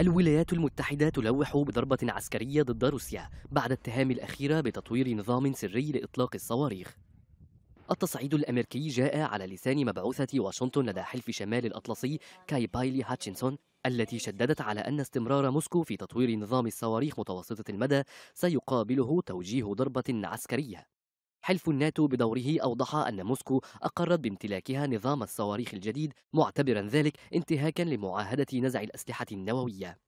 الولايات المتحدة تلوح بضربة عسكرية ضد روسيا بعد اتهام الأخيرة بتطوير نظام سري لإطلاق الصواريخ التصعيد الأمريكي جاء على لسان مبعوثة واشنطن لدى حلف شمال الأطلسي كاي بايلي هاتشنسون التي شددت على أن استمرار موسكو في تطوير نظام الصواريخ متوسطة المدى سيقابله توجيه ضربة عسكرية حلف الناتو بدوره أوضح أن موسكو أقرت بامتلاكها نظام الصواريخ الجديد معتبرا ذلك انتهاكا لمعاهدة نزع الأسلحة النووية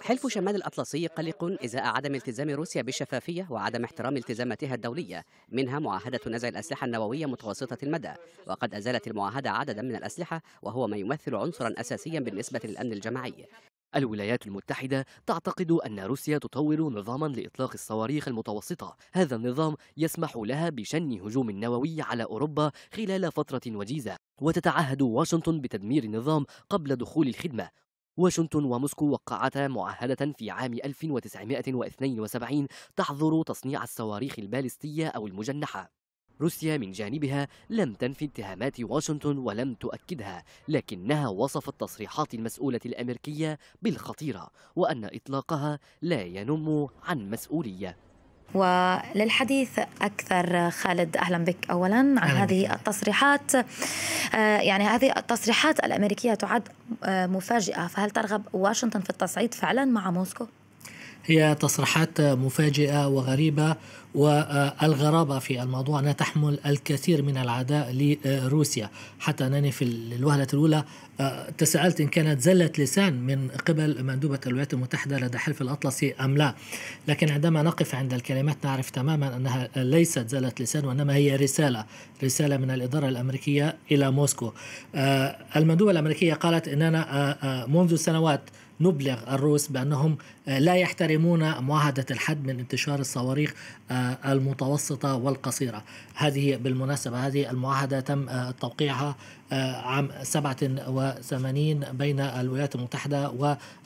حلف شمال الأطلسي قلق إزاء عدم التزام روسيا بالشفافية وعدم احترام التزاماتها الدولية منها معاهدة نزع الأسلحة النووية متوسطة المدى وقد أزالت المعاهدة عددا من الأسلحة وهو ما يمثل عنصرا أساسيا بالنسبة للأمن الجماعي الولايات المتحدة تعتقد أن روسيا تطور نظاما لإطلاق الصواريخ المتوسطة هذا النظام يسمح لها بشن هجوم نووي على أوروبا خلال فترة وجيزة وتتعهد واشنطن بتدمير النظام قبل دخول الخدمة واشنطن وموسكو وقعتا معاهدة في عام 1972 تحظر تصنيع الصواريخ البالستية أو المجنحة روسيا من جانبها لم تنفي اتهامات واشنطن ولم تؤكدها لكنها وصفت تصريحات المسؤولة الأمريكية بالخطيرة وأن إطلاقها لا ينم عن مسؤولية وللحديث أكثر خالد أهلا بك أولا عن هذه التصريحات آه، يعني هذه التصريحات الأمريكية تعد آه، مفاجئة فهل ترغب واشنطن في التصعيد فعلا مع موسكو؟ هي تصريحات مفاجئة وغريبة والغرابة في الموضوع أنها تحمل الكثير من العداء لروسيا حتى أنني في الوهلة الأولى آه، تساءلت إن كانت زلة لسان من قبل مندوبة الولايات المتحدة لدى حلف الأطلسي أم لا لكن عندما نقف عند الكلمات نعرف تماما أنها ليست زلة لسان وإنما هي رسالة رسالة من الإدارة الأمريكية إلى موسكو آه، المندوبة الأمريكية قالت أننا آه، منذ سنوات نبلغ الروس بأنهم آه، لا يحترمون معاهدة الحد من انتشار الصواريخ آه، المتوسطة والقصيرة هذه بالمناسبة هذه المعاهدة تم آه، توقيعها آه، عام 87 بين الولايات المتحدة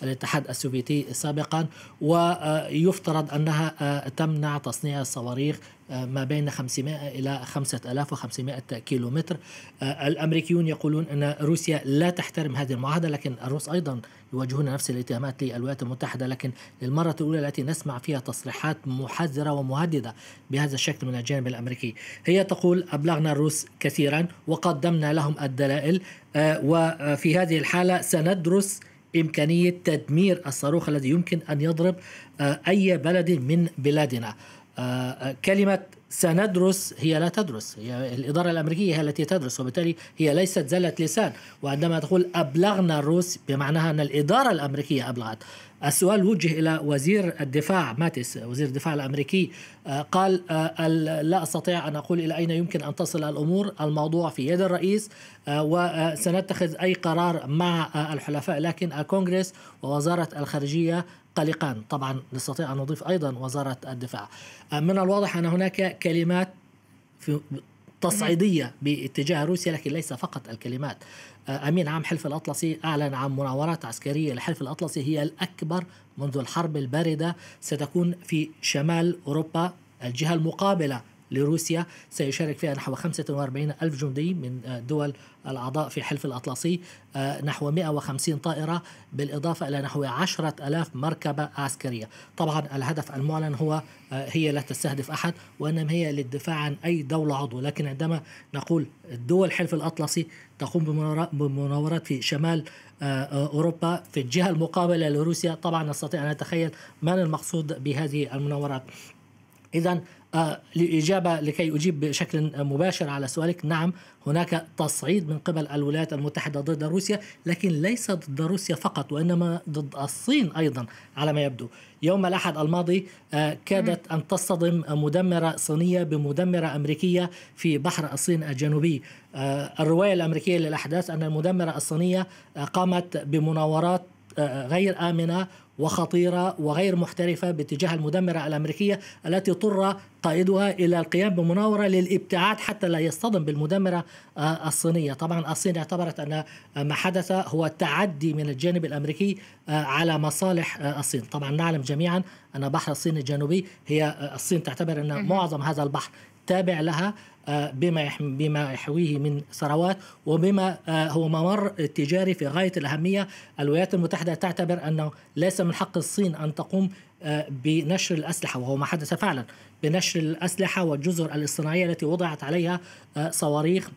والاتحاد السوفيتي سابقا ويفترض أنها آه، تمنع تصنيع الصواريخ آه، ما بين 500 إلى 5500 كيلومتر الأمريكيون يقولون أن روسيا لا تحترم هذه المعاهدة لكن الروس أيضا يواجهون نفس الاتهامات للولايات المتحدة لكن للمرة الأولى التي نسمع فيها تصريحات محذرة ومهددة بهذا الشكل من الجانب الأمريكي هي تقول أبلغنا الروس كثيرا وقدمنا لهم الدلائل آه، وفي هذه الحالة سندرس إمكانية تدمير الصاروخ الذي يمكن أن يضرب آه، أي بلد من بلادنا كلمة سندرس هي لا تدرس هي الإدارة الأمريكية هي التي تدرس وبالتالي هي ليست زلة لسان وعندما تقول أبلغنا الروس بمعناها أن الإدارة الأمريكية أبلغت السؤال وجه إلى وزير الدفاع ماتس وزير الدفاع الأمريكي آه، قال آه، لا أستطيع أن أقول إلى أين يمكن أن تصل الأمور الموضوع في يد الرئيس آه، وسنتخذ أي قرار مع الحلفاء لكن الكونغرس ووزارة الخارجية قلقان طبعا نستطيع أن نضيف أيضا وزارة الدفاع آه، من الواضح أن هناك كلمات في تصعيدية باتجاه روسيا لكن ليس فقط الكلمات آه، أمين عام حلف الأطلسي أعلن عن مناورات عسكرية لحلف الأطلسي هي الأكبر منذ الحرب الباردة ستكون في شمال أوروبا الجهة المقابلة لروسيا سيشارك فيها نحو 45 ألف جندي من آه، دول الأعضاء في حلف الأطلسي آه، نحو 150 طائرة بالإضافة إلى نحو 10 ألاف مركبة عسكرية طبعا الهدف المعلن هو آه، هي لا تستهدف أحد وإنما هي للدفاع عن أي دولة عضو لكن عندما نقول دول حلف الأطلسي تقوم بمناورات في شمال أوروبا في الجهة المقابلة لروسيا طبعا نستطيع أن نتخيل من المقصود بهذه المناورات إذا الإجابة آه، لكي أجيب بشكل مباشر على سؤالك نعم هناك تصعيد من قبل الولايات المتحدة ضد روسيا لكن ليس ضد روسيا فقط وإنما ضد الصين أيضا على ما يبدو يوم الأحد الماضي آه، كادت أن تصطدم مدمرة صينية بمدمرة أمريكية في بحر الصين الجنوبي آه، الرواية الأمريكية للأحداث أن المدمرة الصينية قامت بمناورات غير آمنة وخطيرة وغير محترفة باتجاه المدمرة الأمريكية التي اضطر قائدها إلى القيام بمناورة للابتعاد حتى لا يصطدم بالمدمرة آه، الصينية طبعا الصين اعتبرت أن ما حدث هو تعدي من الجانب الأمريكي آه، على مصالح آه، الصين طبعا نعلم جميعا أن بحر الصين الجنوبي هي الصين تعتبر أن معظم هذا البحر تابع لها آه، بما بما يحويه من ثروات وبما آه، هو ممر تجاري في غايه الاهميه، الولايات المتحده تعتبر انه ليس من حق الصين ان تقوم آه، بنشر الاسلحه وهو ما حدث فعلا بنشر الاسلحه والجزر الاصطناعيه التي وضعت عليها صواريخ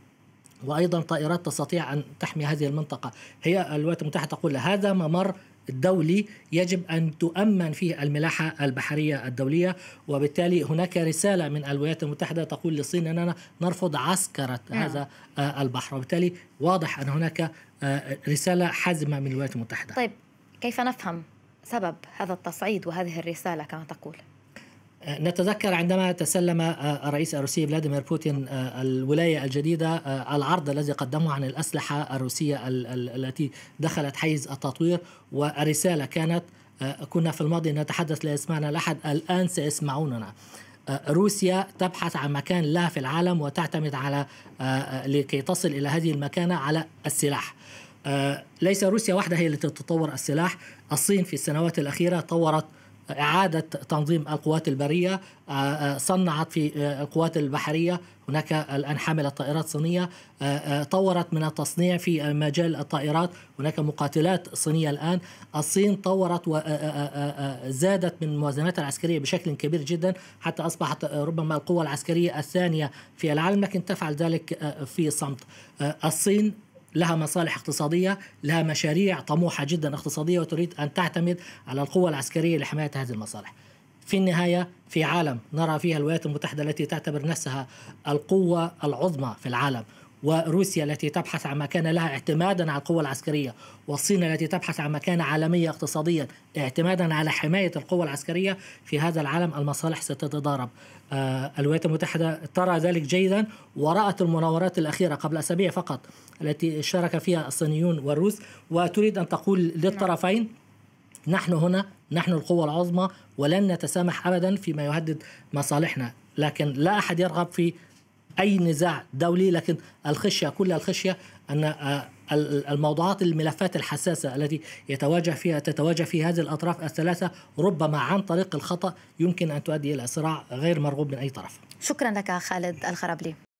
وايضا طائرات تستطيع ان تحمي هذه المنطقه، هي الولايات المتحده تقول هذا ممر الدولي يجب أن تؤمن فيه الملاحة البحرية الدولية وبالتالي هناك رسالة من الولايات المتحدة تقول للصين أننا نرفض عسكرة نعم. هذا آه، البحر وبالتالي واضح أن هناك آه، رسالة حازمة من الولايات المتحدة طيب كيف نفهم سبب هذا التصعيد وهذه الرسالة كما تقول؟ نتذكر عندما تسلم الرئيس آه، الروسي فلاديمير بوتين آه، الولايه الجديده آه، العرض الذي قدمه عن الاسلحه الروسيه التي دخلت حيز التطوير والرساله كانت كنا في الماضي نتحدث لا يسمعنا الاحد الان سيسمعوننا روسيا تبحث عن مكان لها في العالم وتعتمد على لكي تصل الى هذه المكانه على السلاح ليس روسيا وحدها هي التي تطور السلاح الصين في السنوات الاخيره طورت إعادة تنظيم القوات البرية آه، آه، صنعت في آه، القوات البحرية هناك الآن حملت طائرات صينية طورت من التصنيع في مجال الطائرات هناك مقاتلات صينية الآن الصين طورت وزادت من موازناتها العسكرية بشكل كبير جدا حتى أصبحت ربما القوة العسكرية الثانية في العالم لكن تفعل ذلك في صمت الصين لها مصالح اقتصادية لها مشاريع طموحة جدا اقتصادية وتريد أن تعتمد على القوة العسكرية لحماية هذه المصالح في النهاية في عالم نرى فيها الولايات المتحدة التي تعتبر نفسها القوة العظمى في العالم وروسيا التي تبحث عن مكان لها اعتمادا على القوة العسكرية والصين التي تبحث عن مكان عالمية اقتصاديا اعتمادا على حماية القوة العسكرية في هذا العالم المصالح ستتضارب آه، الولايات المتحدة ترى ذلك جيدا ورأت المناورات الأخيرة قبل أسابيع فقط التي شارك فيها الصينيون والروس وتريد أن تقول للطرفين نحن هنا نحن القوة العظمى ولن نتسامح أبدا فيما يهدد مصالحنا لكن لا أحد يرغب في اي نزاع دولي لكن الخشيه كل الخشيه ان آه، الموضوعات الملفات الحساسه التي يتواجه فيها تتواجه فيها هذه الاطراف الثلاثه ربما عن طريق الخطا يمكن ان تؤدي الى صراع غير مرغوب من اي طرف. شكرا لك خالد الخرابلي.